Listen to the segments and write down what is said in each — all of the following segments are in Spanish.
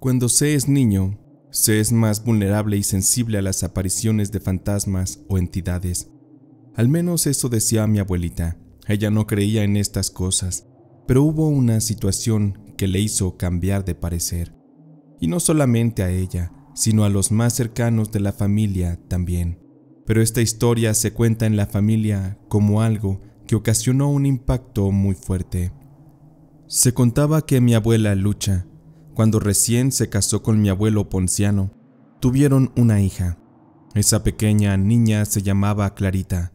Cuando se es niño, se es más vulnerable y sensible a las apariciones de fantasmas o entidades. Al menos eso decía mi abuelita. Ella no creía en estas cosas, pero hubo una situación que le hizo cambiar de parecer. Y no solamente a ella, sino a los más cercanos de la familia también. Pero esta historia se cuenta en la familia como algo que ocasionó un impacto muy fuerte. Se contaba que mi abuela Lucha cuando recién se casó con mi abuelo Ponciano. Tuvieron una hija. Esa pequeña niña se llamaba Clarita.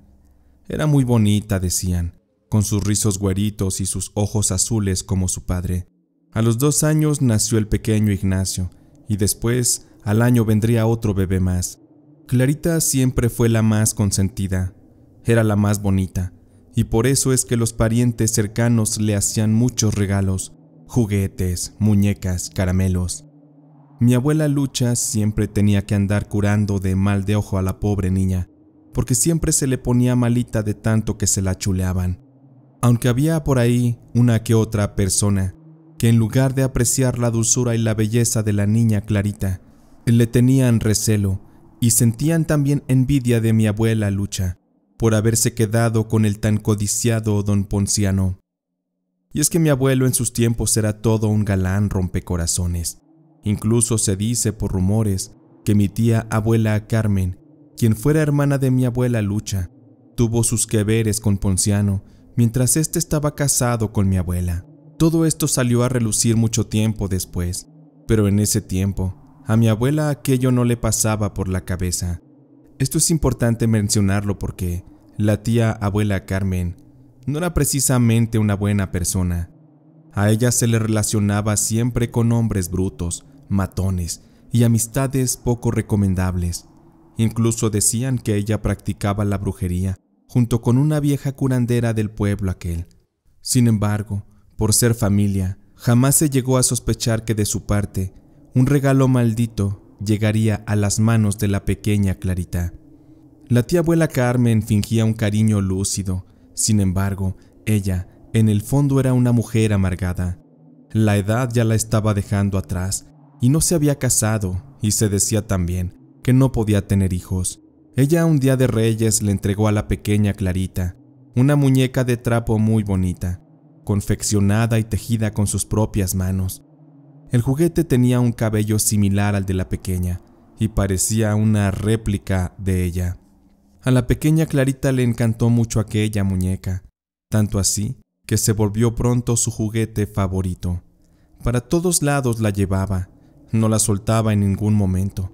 Era muy bonita, decían, con sus rizos güeritos y sus ojos azules como su padre. A los dos años nació el pequeño Ignacio, y después al año vendría otro bebé más. Clarita siempre fue la más consentida, era la más bonita, y por eso es que los parientes cercanos le hacían muchos regalos, juguetes, muñecas, caramelos. Mi abuela Lucha siempre tenía que andar curando de mal de ojo a la pobre niña, porque siempre se le ponía malita de tanto que se la chuleaban. Aunque había por ahí una que otra persona que en lugar de apreciar la dulzura y la belleza de la niña Clarita, le tenían recelo y sentían también envidia de mi abuela Lucha por haberse quedado con el tan codiciado don Ponciano. Y es que mi abuelo en sus tiempos era todo un galán rompecorazones. Incluso se dice por rumores que mi tía abuela Carmen, quien fuera hermana de mi abuela Lucha, tuvo sus queveres con Ponciano mientras éste estaba casado con mi abuela. Todo esto salió a relucir mucho tiempo después, pero en ese tiempo a mi abuela aquello no le pasaba por la cabeza. Esto es importante mencionarlo porque la tía abuela Carmen no era precisamente una buena persona. A ella se le relacionaba siempre con hombres brutos, matones y amistades poco recomendables. Incluso decían que ella practicaba la brujería junto con una vieja curandera del pueblo aquel. Sin embargo, por ser familia, jamás se llegó a sospechar que de su parte un regalo maldito llegaría a las manos de la pequeña Clarita. La tía abuela Carmen fingía un cariño lúcido sin embargo, ella, en el fondo, era una mujer amargada. La edad ya la estaba dejando atrás y no se había casado, y se decía también que no podía tener hijos. Ella un día de reyes le entregó a la pequeña Clarita una muñeca de trapo muy bonita, confeccionada y tejida con sus propias manos. El juguete tenía un cabello similar al de la pequeña y parecía una réplica de ella. A la pequeña Clarita le encantó mucho aquella muñeca, tanto así que se volvió pronto su juguete favorito. Para todos lados la llevaba, no la soltaba en ningún momento.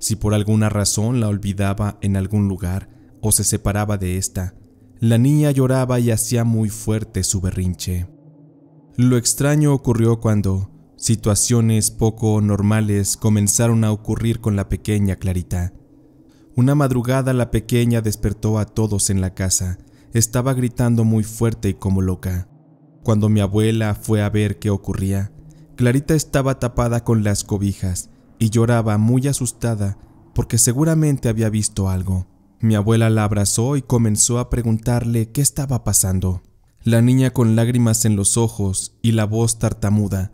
Si por alguna razón la olvidaba en algún lugar o se separaba de ésta, la niña lloraba y hacía muy fuerte su berrinche. Lo extraño ocurrió cuando situaciones poco normales comenzaron a ocurrir con la pequeña Clarita. Una madrugada la pequeña despertó a todos en la casa. Estaba gritando muy fuerte y como loca. Cuando mi abuela fue a ver qué ocurría, Clarita estaba tapada con las cobijas y lloraba muy asustada porque seguramente había visto algo. Mi abuela la abrazó y comenzó a preguntarle qué estaba pasando. La niña con lágrimas en los ojos y la voz tartamuda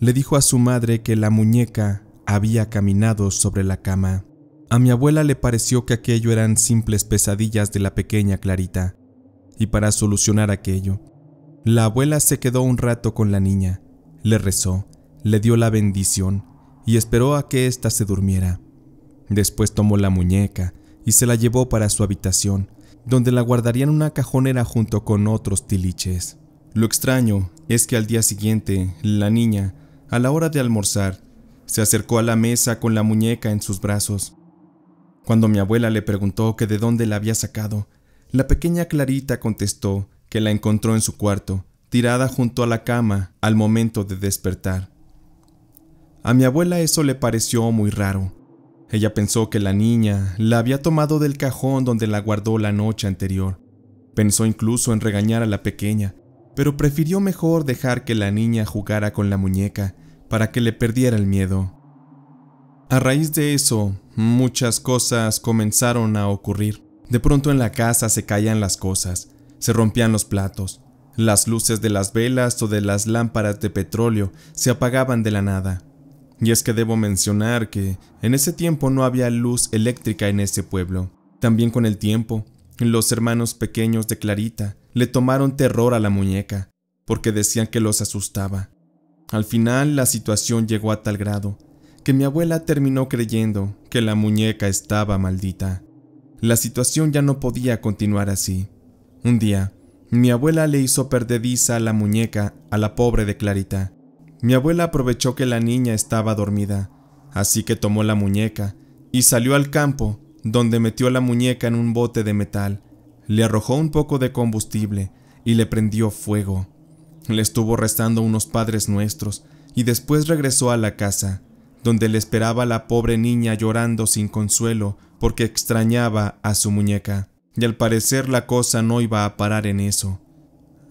le dijo a su madre que la muñeca había caminado sobre la cama. A mi abuela le pareció que aquello eran simples pesadillas de la pequeña Clarita, y para solucionar aquello, la abuela se quedó un rato con la niña, le rezó, le dio la bendición y esperó a que ésta se durmiera. Después tomó la muñeca y se la llevó para su habitación, donde la guardaría en una cajonera junto con otros tiliches. Lo extraño es que al día siguiente, la niña, a la hora de almorzar, se acercó a la mesa con la muñeca en sus brazos cuando mi abuela le preguntó que de dónde la había sacado, la pequeña Clarita contestó que la encontró en su cuarto, tirada junto a la cama al momento de despertar. A mi abuela eso le pareció muy raro. Ella pensó que la niña la había tomado del cajón donde la guardó la noche anterior. Pensó incluso en regañar a la pequeña, pero prefirió mejor dejar que la niña jugara con la muñeca para que le perdiera el miedo. A raíz de eso, Muchas cosas comenzaron a ocurrir. De pronto en la casa se caían las cosas, se rompían los platos, las luces de las velas o de las lámparas de petróleo se apagaban de la nada. Y es que debo mencionar que en ese tiempo no había luz eléctrica en ese pueblo. También con el tiempo, los hermanos pequeños de Clarita le tomaron terror a la muñeca, porque decían que los asustaba. Al final la situación llegó a tal grado que mi abuela terminó creyendo que la muñeca estaba maldita. La situación ya no podía continuar así. Un día, mi abuela le hizo perdediza a la muñeca a la pobre de Clarita. Mi abuela aprovechó que la niña estaba dormida, así que tomó la muñeca y salió al campo, donde metió la muñeca en un bote de metal, le arrojó un poco de combustible y le prendió fuego. Le estuvo rezando unos padres nuestros y después regresó a la casa donde le esperaba la pobre niña llorando sin consuelo porque extrañaba a su muñeca, y al parecer la cosa no iba a parar en eso.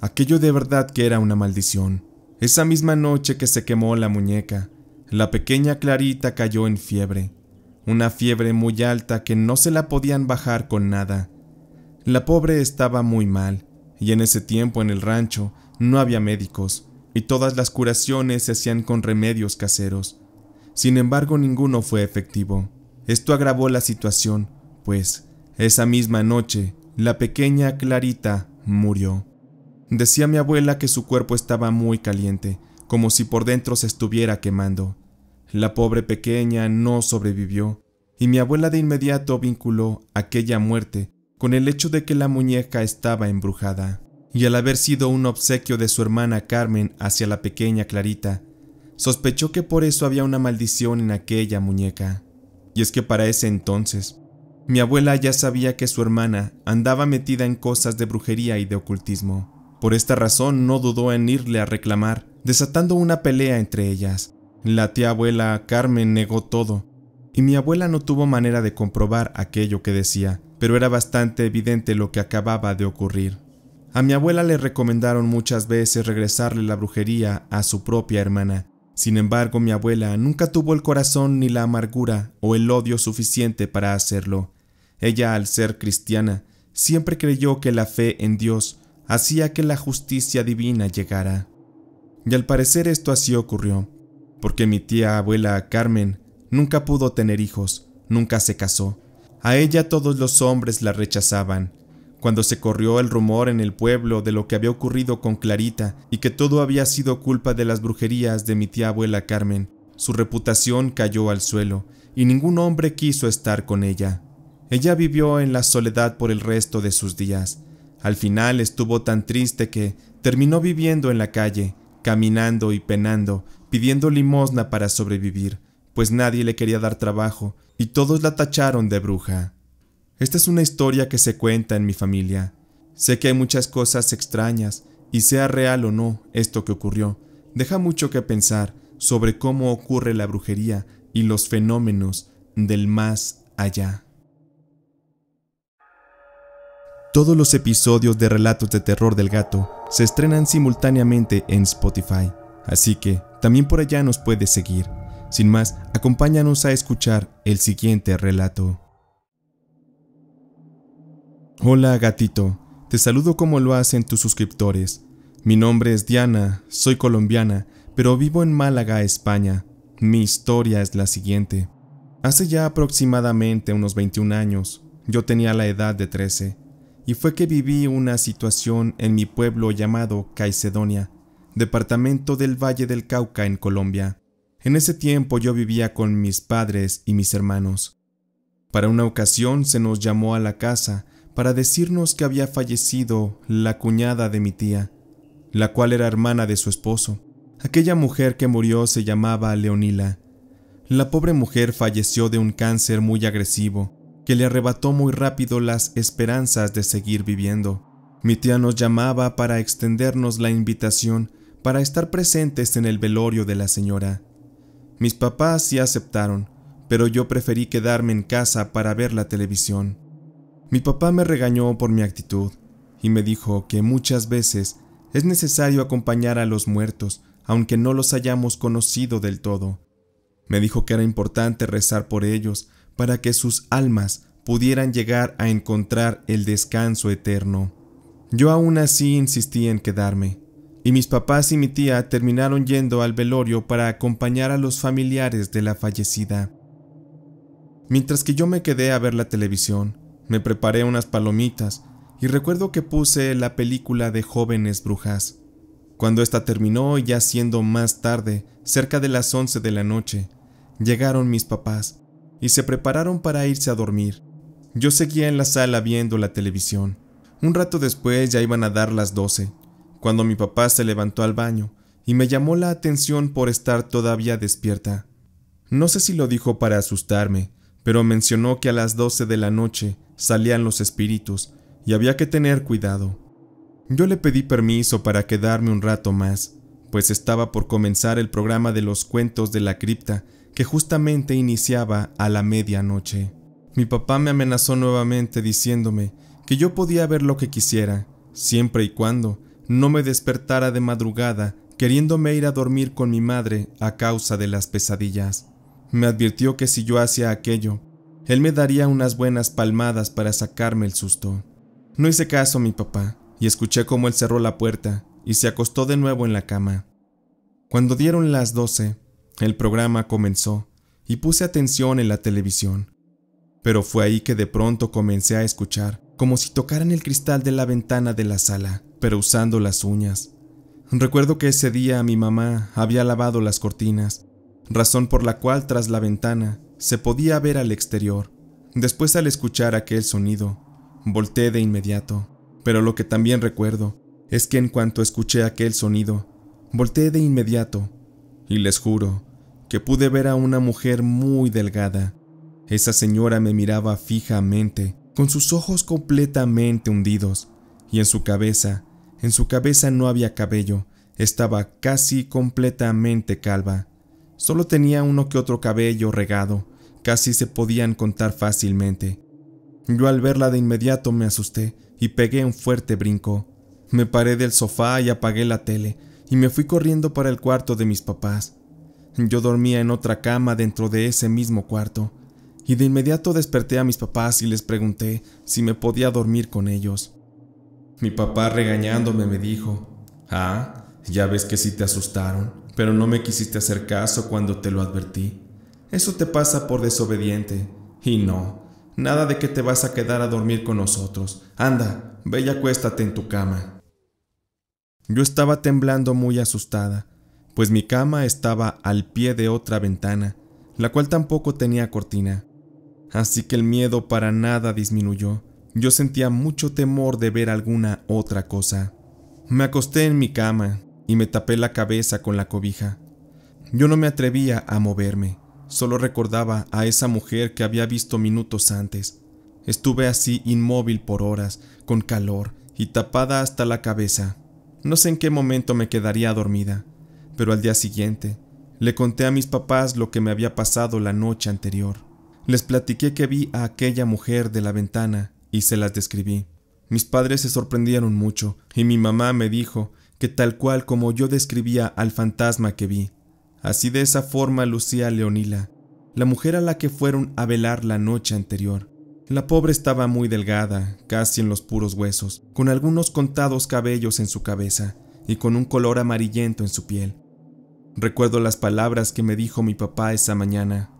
Aquello de verdad que era una maldición. Esa misma noche que se quemó la muñeca, la pequeña Clarita cayó en fiebre, una fiebre muy alta que no se la podían bajar con nada. La pobre estaba muy mal, y en ese tiempo en el rancho no había médicos, y todas las curaciones se hacían con remedios caseros. Sin embargo, ninguno fue efectivo. Esto agravó la situación, pues esa misma noche, la pequeña Clarita murió. Decía mi abuela que su cuerpo estaba muy caliente, como si por dentro se estuviera quemando. La pobre pequeña no sobrevivió, y mi abuela de inmediato vinculó aquella muerte con el hecho de que la muñeca estaba embrujada, y al haber sido un obsequio de su hermana Carmen hacia la pequeña Clarita, Sospechó que por eso había una maldición en aquella muñeca. Y es que para ese entonces, mi abuela ya sabía que su hermana andaba metida en cosas de brujería y de ocultismo. Por esta razón no dudó en irle a reclamar, desatando una pelea entre ellas. La tía abuela Carmen negó todo, y mi abuela no tuvo manera de comprobar aquello que decía, pero era bastante evidente lo que acababa de ocurrir. A mi abuela le recomendaron muchas veces regresarle la brujería a su propia hermana, sin embargo, mi abuela nunca tuvo el corazón ni la amargura o el odio suficiente para hacerlo. Ella, al ser cristiana, siempre creyó que la fe en Dios hacía que la justicia divina llegara. Y al parecer esto así ocurrió, porque mi tía abuela Carmen nunca pudo tener hijos, nunca se casó. A ella todos los hombres la rechazaban, cuando se corrió el rumor en el pueblo de lo que había ocurrido con Clarita y que todo había sido culpa de las brujerías de mi tía abuela Carmen, su reputación cayó al suelo y ningún hombre quiso estar con ella. Ella vivió en la soledad por el resto de sus días. Al final estuvo tan triste que terminó viviendo en la calle, caminando y penando, pidiendo limosna para sobrevivir, pues nadie le quería dar trabajo y todos la tacharon de bruja. Esta es una historia que se cuenta en mi familia. Sé que hay muchas cosas extrañas, y sea real o no esto que ocurrió, deja mucho que pensar sobre cómo ocurre la brujería y los fenómenos del más allá. Todos los episodios de Relatos de Terror del Gato se estrenan simultáneamente en Spotify, así que también por allá nos puedes seguir. Sin más, acompáñanos a escuchar el siguiente relato. Hola gatito, te saludo como lo hacen tus suscriptores. Mi nombre es Diana, soy colombiana, pero vivo en Málaga, España. Mi historia es la siguiente. Hace ya aproximadamente unos 21 años, yo tenía la edad de 13, y fue que viví una situación en mi pueblo llamado Caicedonia, departamento del Valle del Cauca en Colombia. En ese tiempo yo vivía con mis padres y mis hermanos. Para una ocasión se nos llamó a la casa para decirnos que había fallecido la cuñada de mi tía, la cual era hermana de su esposo. Aquella mujer que murió se llamaba Leonila. La pobre mujer falleció de un cáncer muy agresivo, que le arrebató muy rápido las esperanzas de seguir viviendo. Mi tía nos llamaba para extendernos la invitación para estar presentes en el velorio de la señora. Mis papás sí aceptaron, pero yo preferí quedarme en casa para ver la televisión. Mi papá me regañó por mi actitud y me dijo que muchas veces es necesario acompañar a los muertos aunque no los hayamos conocido del todo. Me dijo que era importante rezar por ellos para que sus almas pudieran llegar a encontrar el descanso eterno. Yo aún así insistí en quedarme, y mis papás y mi tía terminaron yendo al velorio para acompañar a los familiares de la fallecida. Mientras que yo me quedé a ver la televisión, me preparé unas palomitas y recuerdo que puse la película de jóvenes brujas. Cuando esta terminó, ya siendo más tarde, cerca de las 11 de la noche, llegaron mis papás y se prepararon para irse a dormir. Yo seguía en la sala viendo la televisión. Un rato después ya iban a dar las 12, cuando mi papá se levantó al baño y me llamó la atención por estar todavía despierta. No sé si lo dijo para asustarme, pero mencionó que a las 12 de la noche salían los espíritus y había que tener cuidado. Yo le pedí permiso para quedarme un rato más, pues estaba por comenzar el programa de los cuentos de la cripta que justamente iniciaba a la medianoche. Mi papá me amenazó nuevamente diciéndome que yo podía ver lo que quisiera, siempre y cuando no me despertara de madrugada queriéndome ir a dormir con mi madre a causa de las pesadillas. Me advirtió que si yo hacía aquello, él me daría unas buenas palmadas para sacarme el susto. No hice caso a mi papá y escuché cómo él cerró la puerta y se acostó de nuevo en la cama. Cuando dieron las doce, el programa comenzó y puse atención en la televisión. Pero fue ahí que de pronto comencé a escuchar, como si tocaran el cristal de la ventana de la sala, pero usando las uñas. Recuerdo que ese día mi mamá había lavado las cortinas razón por la cual tras la ventana se podía ver al exterior. Después al escuchar aquel sonido, volteé de inmediato, pero lo que también recuerdo es que en cuanto escuché aquel sonido, volteé de inmediato, y les juro que pude ver a una mujer muy delgada. Esa señora me miraba fijamente, con sus ojos completamente hundidos, y en su cabeza, en su cabeza no había cabello, estaba casi completamente calva. Solo tenía uno que otro cabello regado, casi se podían contar fácilmente. Yo al verla de inmediato me asusté y pegué un fuerte brinco. Me paré del sofá y apagué la tele y me fui corriendo para el cuarto de mis papás. Yo dormía en otra cama dentro de ese mismo cuarto y de inmediato desperté a mis papás y les pregunté si me podía dormir con ellos. Mi papá regañándome me dijo, ah, ya ves que sí te asustaron pero no me quisiste hacer caso cuando te lo advertí. Eso te pasa por desobediente. Y no, nada de que te vas a quedar a dormir con nosotros. Anda, ve y acuéstate en tu cama. Yo estaba temblando muy asustada, pues mi cama estaba al pie de otra ventana, la cual tampoco tenía cortina. Así que el miedo para nada disminuyó. Yo sentía mucho temor de ver alguna otra cosa. Me acosté en mi cama, y me tapé la cabeza con la cobija. Yo no me atrevía a moverme, solo recordaba a esa mujer que había visto minutos antes. Estuve así inmóvil por horas, con calor y tapada hasta la cabeza. No sé en qué momento me quedaría dormida, pero al día siguiente le conté a mis papás lo que me había pasado la noche anterior. Les platiqué que vi a aquella mujer de la ventana y se las describí. Mis padres se sorprendieron mucho y mi mamá me dijo que tal cual como yo describía al fantasma que vi, así de esa forma lucía Leonila, la mujer a la que fueron a velar la noche anterior. La pobre estaba muy delgada, casi en los puros huesos, con algunos contados cabellos en su cabeza y con un color amarillento en su piel. Recuerdo las palabras que me dijo mi papá esa mañana.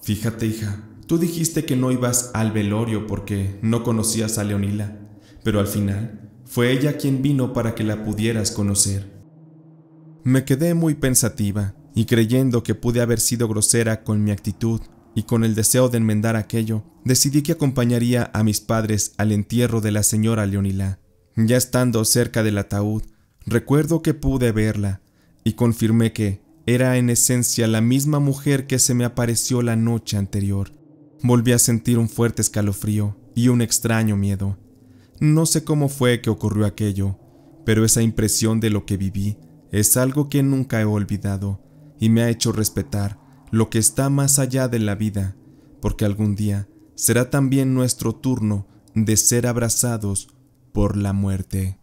Fíjate, hija, tú dijiste que no ibas al velorio porque no conocías a Leonila, pero al final fue ella quien vino para que la pudieras conocer. Me quedé muy pensativa y creyendo que pude haber sido grosera con mi actitud y con el deseo de enmendar aquello, decidí que acompañaría a mis padres al entierro de la señora Leonila. Ya estando cerca del ataúd, recuerdo que pude verla y confirmé que era en esencia la misma mujer que se me apareció la noche anterior. Volví a sentir un fuerte escalofrío y un extraño miedo. No sé cómo fue que ocurrió aquello, pero esa impresión de lo que viví es algo que nunca he olvidado y me ha hecho respetar lo que está más allá de la vida, porque algún día será también nuestro turno de ser abrazados por la muerte.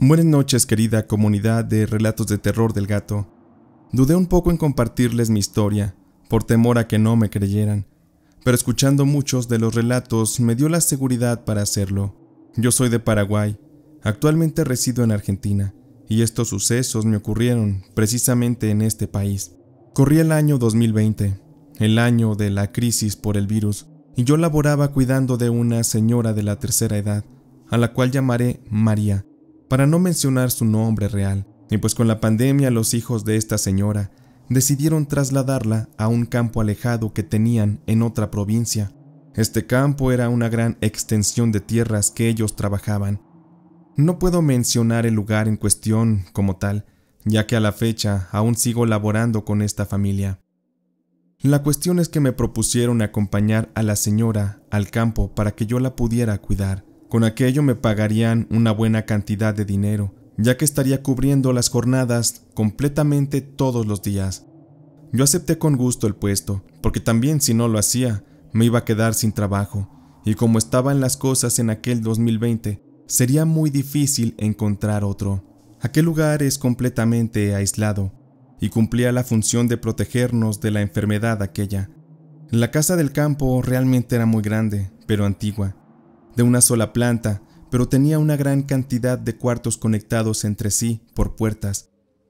Buenas noches querida comunidad de Relatos de Terror del Gato. Dudé un poco en compartirles mi historia, por temor a que no me creyeran, pero escuchando muchos de los relatos me dio la seguridad para hacerlo. Yo soy de Paraguay, actualmente resido en Argentina, y estos sucesos me ocurrieron precisamente en este país. Corría el año 2020, el año de la crisis por el virus, y yo laboraba cuidando de una señora de la tercera edad, a la cual llamaré María, para no mencionar su nombre real, y pues con la pandemia los hijos de esta señora decidieron trasladarla a un campo alejado que tenían en otra provincia. Este campo era una gran extensión de tierras que ellos trabajaban. No puedo mencionar el lugar en cuestión como tal, ya que a la fecha aún sigo laborando con esta familia. La cuestión es que me propusieron acompañar a la señora al campo para que yo la pudiera cuidar. Con aquello me pagarían una buena cantidad de dinero, ya que estaría cubriendo las jornadas completamente todos los días. Yo acepté con gusto el puesto, porque también si no lo hacía, me iba a quedar sin trabajo, y como estaban las cosas en aquel 2020, sería muy difícil encontrar otro. Aquel lugar es completamente aislado, y cumplía la función de protegernos de la enfermedad aquella. La casa del campo realmente era muy grande, pero antigua, de una sola planta, pero tenía una gran cantidad de cuartos conectados entre sí por puertas,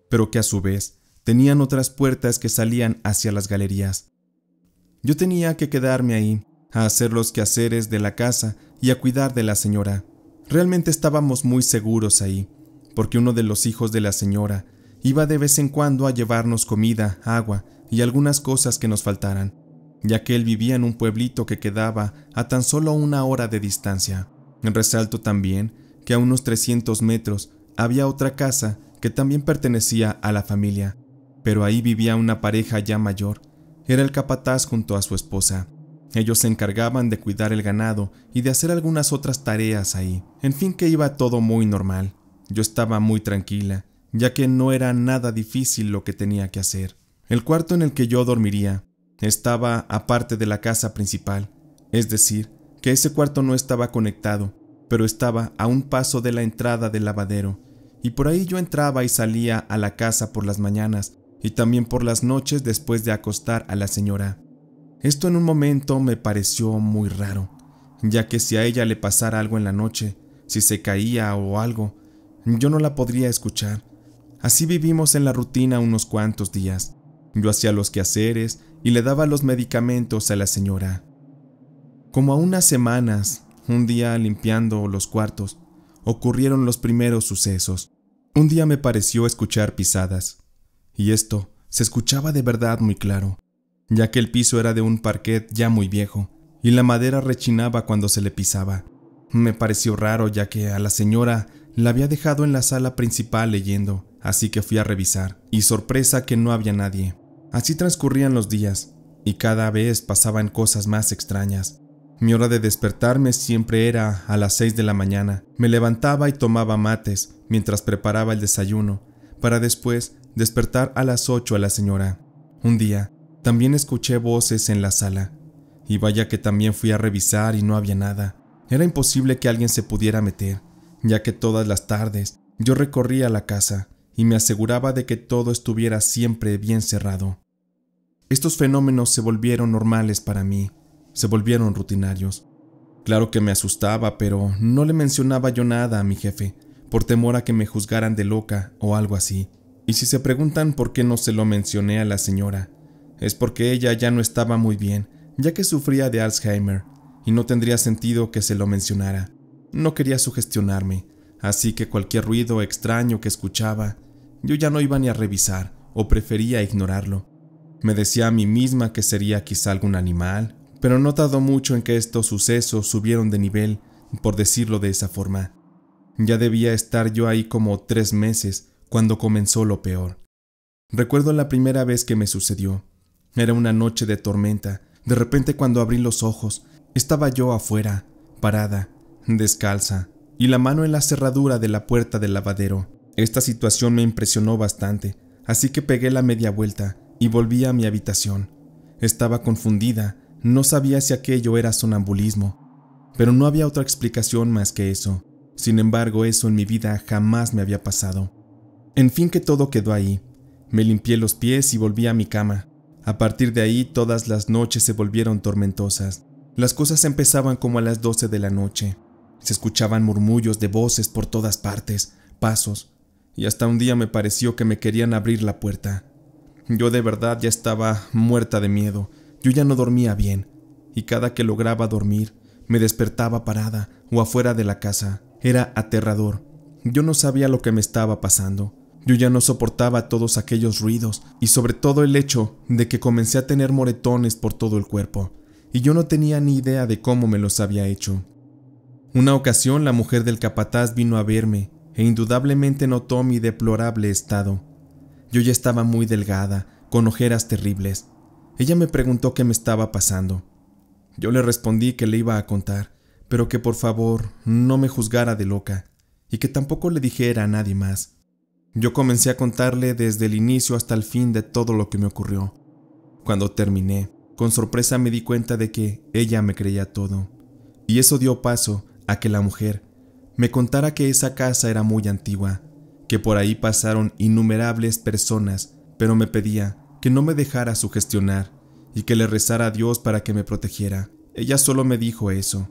pero que a su vez tenían otras puertas que salían hacia las galerías. Yo tenía que quedarme ahí, a hacer los quehaceres de la casa y a cuidar de la señora. Realmente estábamos muy seguros ahí, porque uno de los hijos de la señora iba de vez en cuando a llevarnos comida, agua y algunas cosas que nos faltaran, ya que él vivía en un pueblito que quedaba a tan solo una hora de distancia. Resalto también que a unos 300 metros había otra casa que también pertenecía a la familia, pero ahí vivía una pareja ya mayor. Era el capataz junto a su esposa. Ellos se encargaban de cuidar el ganado y de hacer algunas otras tareas ahí. En fin, que iba todo muy normal. Yo estaba muy tranquila, ya que no era nada difícil lo que tenía que hacer. El cuarto en el que yo dormiría estaba aparte de la casa principal, es decir, que ese cuarto no estaba conectado pero estaba a un paso de la entrada del lavadero, y por ahí yo entraba y salía a la casa por las mañanas y también por las noches después de acostar a la señora. Esto en un momento me pareció muy raro, ya que si a ella le pasara algo en la noche, si se caía o algo, yo no la podría escuchar. Así vivimos en la rutina unos cuantos días. Yo hacía los quehaceres y le daba los medicamentos a la señora. Como a unas semanas, un día, limpiando los cuartos, ocurrieron los primeros sucesos. Un día me pareció escuchar pisadas, y esto se escuchaba de verdad muy claro, ya que el piso era de un parquet ya muy viejo, y la madera rechinaba cuando se le pisaba. Me pareció raro ya que a la señora la había dejado en la sala principal leyendo, así que fui a revisar, y sorpresa que no había nadie. Así transcurrían los días, y cada vez pasaban cosas más extrañas. Mi hora de despertarme siempre era a las seis de la mañana. Me levantaba y tomaba mates mientras preparaba el desayuno, para después despertar a las 8 a la señora. Un día, también escuché voces en la sala. Y vaya que también fui a revisar y no había nada. Era imposible que alguien se pudiera meter, ya que todas las tardes yo recorría la casa y me aseguraba de que todo estuviera siempre bien cerrado. Estos fenómenos se volvieron normales para mí, se volvieron rutinarios. Claro que me asustaba, pero no le mencionaba yo nada a mi jefe, por temor a que me juzgaran de loca o algo así. Y si se preguntan por qué no se lo mencioné a la señora, es porque ella ya no estaba muy bien, ya que sufría de Alzheimer, y no tendría sentido que se lo mencionara. No quería sugestionarme, así que cualquier ruido extraño que escuchaba, yo ya no iba ni a revisar, o prefería ignorarlo. Me decía a mí misma que sería quizá algún animal, pero no tardó mucho en que estos sucesos subieron de nivel, por decirlo de esa forma. Ya debía estar yo ahí como tres meses cuando comenzó lo peor. Recuerdo la primera vez que me sucedió. Era una noche de tormenta. De repente cuando abrí los ojos, estaba yo afuera, parada, descalza, y la mano en la cerradura de la puerta del lavadero. Esta situación me impresionó bastante, así que pegué la media vuelta y volví a mi habitación. Estaba confundida, no sabía si aquello era sonambulismo, pero no había otra explicación más que eso. Sin embargo, eso en mi vida jamás me había pasado. En fin que todo quedó ahí. Me limpié los pies y volví a mi cama. A partir de ahí todas las noches se volvieron tormentosas. Las cosas empezaban como a las 12 de la noche. Se escuchaban murmullos de voces por todas partes, pasos, y hasta un día me pareció que me querían abrir la puerta. Yo de verdad ya estaba muerta de miedo, yo ya no dormía bien, y cada que lograba dormir, me despertaba parada o afuera de la casa. Era aterrador. Yo no sabía lo que me estaba pasando. Yo ya no soportaba todos aquellos ruidos y sobre todo el hecho de que comencé a tener moretones por todo el cuerpo, y yo no tenía ni idea de cómo me los había hecho. Una ocasión la mujer del capataz vino a verme e indudablemente notó mi deplorable estado. Yo ya estaba muy delgada, con ojeras terribles, ella me preguntó qué me estaba pasando. Yo le respondí que le iba a contar, pero que por favor no me juzgara de loca y que tampoco le dijera a nadie más. Yo comencé a contarle desde el inicio hasta el fin de todo lo que me ocurrió. Cuando terminé, con sorpresa me di cuenta de que ella me creía todo, y eso dio paso a que la mujer me contara que esa casa era muy antigua, que por ahí pasaron innumerables personas, pero me pedía que no me dejara sugestionar y que le rezara a Dios para que me protegiera. Ella solo me dijo eso,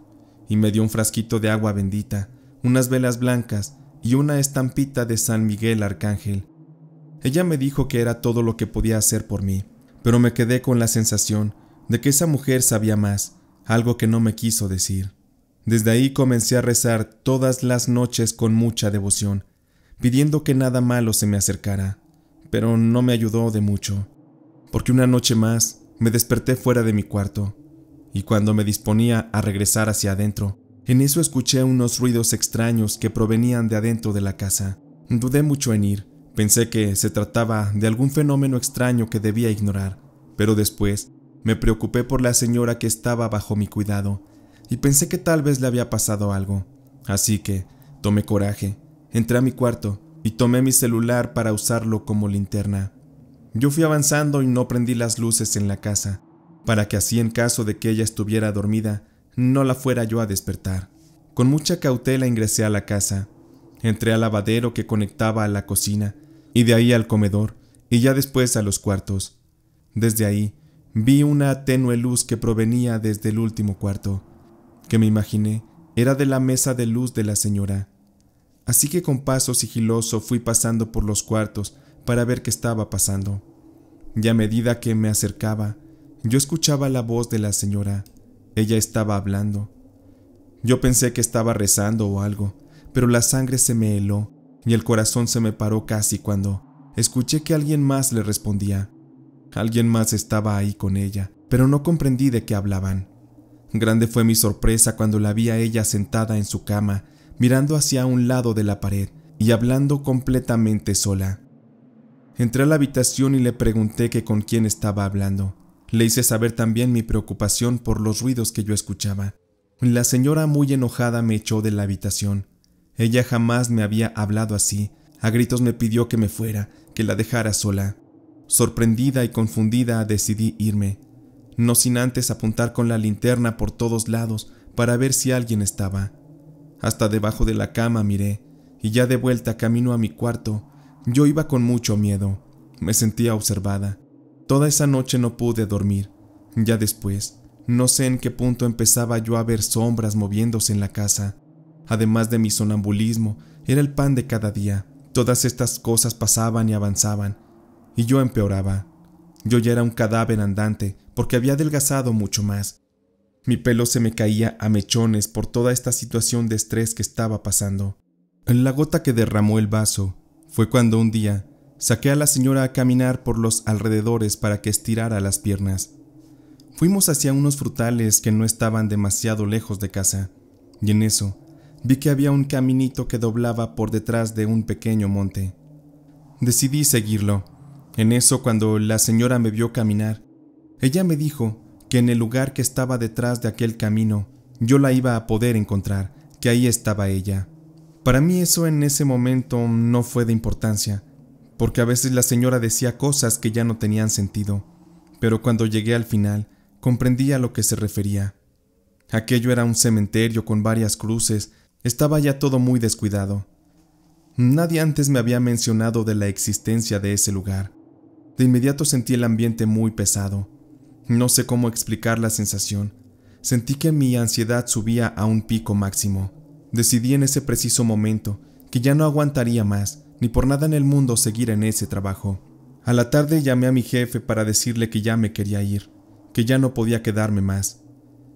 y me dio un frasquito de agua bendita, unas velas blancas y una estampita de San Miguel Arcángel. Ella me dijo que era todo lo que podía hacer por mí, pero me quedé con la sensación de que esa mujer sabía más, algo que no me quiso decir. Desde ahí comencé a rezar todas las noches con mucha devoción, pidiendo que nada malo se me acercara, pero no me ayudó de mucho porque una noche más me desperté fuera de mi cuarto, y cuando me disponía a regresar hacia adentro, en eso escuché unos ruidos extraños que provenían de adentro de la casa. Dudé mucho en ir, pensé que se trataba de algún fenómeno extraño que debía ignorar, pero después me preocupé por la señora que estaba bajo mi cuidado, y pensé que tal vez le había pasado algo. Así que tomé coraje, entré a mi cuarto y tomé mi celular para usarlo como linterna. Yo fui avanzando y no prendí las luces en la casa, para que así en caso de que ella estuviera dormida, no la fuera yo a despertar. Con mucha cautela ingresé a la casa, entré al lavadero que conectaba a la cocina, y de ahí al comedor, y ya después a los cuartos. Desde ahí, vi una tenue luz que provenía desde el último cuarto, que me imaginé era de la mesa de luz de la señora. Así que con paso sigiloso fui pasando por los cuartos para ver qué estaba pasando. Y a medida que me acercaba, yo escuchaba la voz de la señora. Ella estaba hablando. Yo pensé que estaba rezando o algo, pero la sangre se me heló y el corazón se me paró casi cuando escuché que alguien más le respondía. Alguien más estaba ahí con ella, pero no comprendí de qué hablaban. Grande fue mi sorpresa cuando la vi a ella sentada en su cama, mirando hacia un lado de la pared y hablando completamente sola. Entré a la habitación y le pregunté que con quién estaba hablando. Le hice saber también mi preocupación por los ruidos que yo escuchaba. La señora muy enojada me echó de la habitación. Ella jamás me había hablado así. A gritos me pidió que me fuera, que la dejara sola. Sorprendida y confundida decidí irme, no sin antes apuntar con la linterna por todos lados para ver si alguien estaba. Hasta debajo de la cama miré, y ya de vuelta camino a mi cuarto, yo iba con mucho miedo. Me sentía observada. Toda esa noche no pude dormir. Ya después, no sé en qué punto empezaba yo a ver sombras moviéndose en la casa. Además de mi sonambulismo, era el pan de cada día. Todas estas cosas pasaban y avanzaban, y yo empeoraba. Yo ya era un cadáver andante, porque había adelgazado mucho más. Mi pelo se me caía a mechones por toda esta situación de estrés que estaba pasando. La gota que derramó el vaso fue cuando un día saqué a la señora a caminar por los alrededores para que estirara las piernas. Fuimos hacia unos frutales que no estaban demasiado lejos de casa, y en eso vi que había un caminito que doblaba por detrás de un pequeño monte. Decidí seguirlo. En eso, cuando la señora me vio caminar, ella me dijo que en el lugar que estaba detrás de aquel camino, yo la iba a poder encontrar, que ahí estaba ella. Para mí eso en ese momento no fue de importancia, porque a veces la señora decía cosas que ya no tenían sentido, pero cuando llegué al final comprendí a lo que se refería. Aquello era un cementerio con varias cruces, estaba ya todo muy descuidado. Nadie antes me había mencionado de la existencia de ese lugar. De inmediato sentí el ambiente muy pesado. No sé cómo explicar la sensación. Sentí que mi ansiedad subía a un pico máximo. Decidí en ese preciso momento que ya no aguantaría más, ni por nada en el mundo seguir en ese trabajo. A la tarde llamé a mi jefe para decirle que ya me quería ir, que ya no podía quedarme más.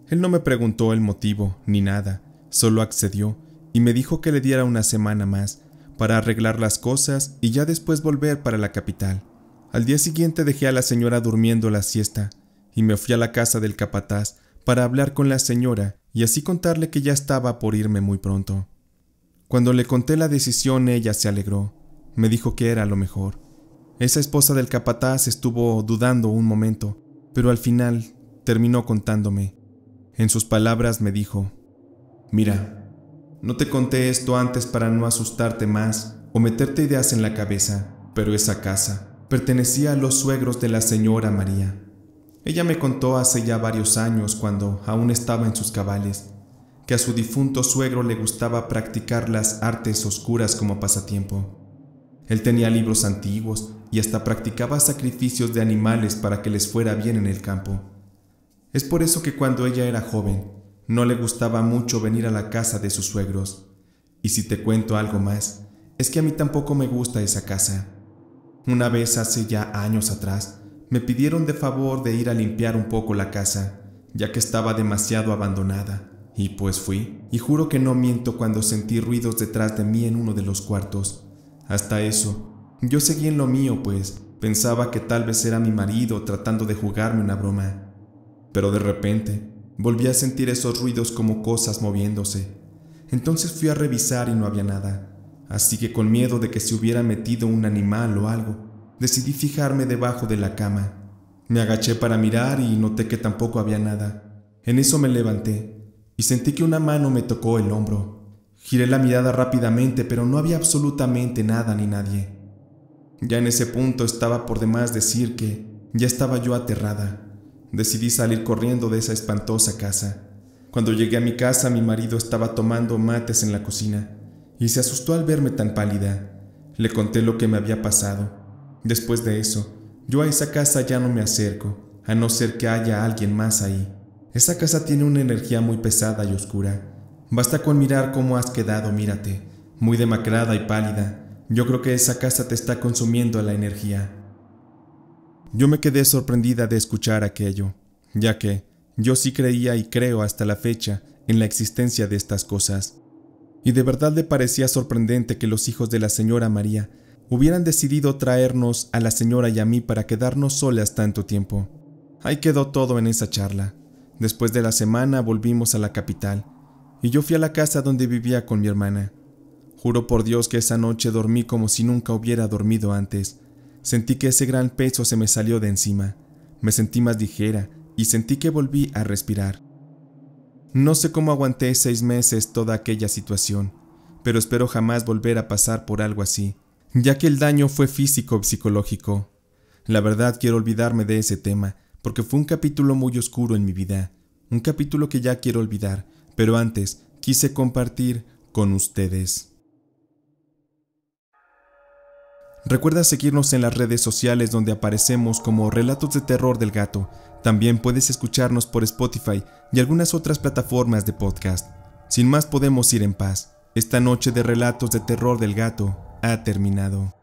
Él no me preguntó el motivo ni nada, solo accedió y me dijo que le diera una semana más para arreglar las cosas y ya después volver para la capital. Al día siguiente dejé a la señora durmiendo la siesta y me fui a la casa del capataz para hablar con la señora y así contarle que ya estaba por irme muy pronto. Cuando le conté la decisión ella se alegró, me dijo que era lo mejor. Esa esposa del capataz estuvo dudando un momento, pero al final terminó contándome. En sus palabras me dijo, Mira, no te conté esto antes para no asustarte más o meterte ideas en la cabeza, pero esa casa pertenecía a los suegros de la señora María. Ella me contó hace ya varios años, cuando aún estaba en sus cabales, que a su difunto suegro le gustaba practicar las artes oscuras como pasatiempo. Él tenía libros antiguos y hasta practicaba sacrificios de animales para que les fuera bien en el campo. Es por eso que cuando ella era joven, no le gustaba mucho venir a la casa de sus suegros. Y si te cuento algo más, es que a mí tampoco me gusta esa casa. Una vez hace ya años atrás, me pidieron de favor de ir a limpiar un poco la casa, ya que estaba demasiado abandonada, y pues fui, y juro que no miento cuando sentí ruidos detrás de mí en uno de los cuartos. Hasta eso, yo seguí en lo mío, pues pensaba que tal vez era mi marido tratando de jugarme una broma. Pero de repente, volví a sentir esos ruidos como cosas moviéndose. Entonces fui a revisar y no había nada, así que con miedo de que se hubiera metido un animal o algo, decidí fijarme debajo de la cama. Me agaché para mirar y noté que tampoco había nada. En eso me levanté y sentí que una mano me tocó el hombro. Giré la mirada rápidamente, pero no había absolutamente nada ni nadie. Ya en ese punto estaba por demás decir que ya estaba yo aterrada. Decidí salir corriendo de esa espantosa casa. Cuando llegué a mi casa mi marido estaba tomando mates en la cocina y se asustó al verme tan pálida. Le conté lo que me había pasado Después de eso, yo a esa casa ya no me acerco, a no ser que haya alguien más ahí. Esa casa tiene una energía muy pesada y oscura. Basta con mirar cómo has quedado, mírate, muy demacrada y pálida. Yo creo que esa casa te está consumiendo la energía. Yo me quedé sorprendida de escuchar aquello, ya que yo sí creía y creo hasta la fecha en la existencia de estas cosas. Y de verdad le parecía sorprendente que los hijos de la señora María hubieran decidido traernos a la señora y a mí para quedarnos solas tanto tiempo. Ahí quedó todo en esa charla. Después de la semana volvimos a la capital, y yo fui a la casa donde vivía con mi hermana. Juro por Dios que esa noche dormí como si nunca hubiera dormido antes. Sentí que ese gran peso se me salió de encima. Me sentí más ligera y sentí que volví a respirar. No sé cómo aguanté seis meses toda aquella situación, pero espero jamás volver a pasar por algo así ya que el daño fue físico o psicológico. La verdad quiero olvidarme de ese tema, porque fue un capítulo muy oscuro en mi vida, un capítulo que ya quiero olvidar, pero antes quise compartir con ustedes. Recuerda seguirnos en las redes sociales donde aparecemos como Relatos de Terror del Gato. También puedes escucharnos por Spotify y algunas otras plataformas de podcast. Sin más podemos ir en paz. Esta noche de Relatos de Terror del Gato ha terminado.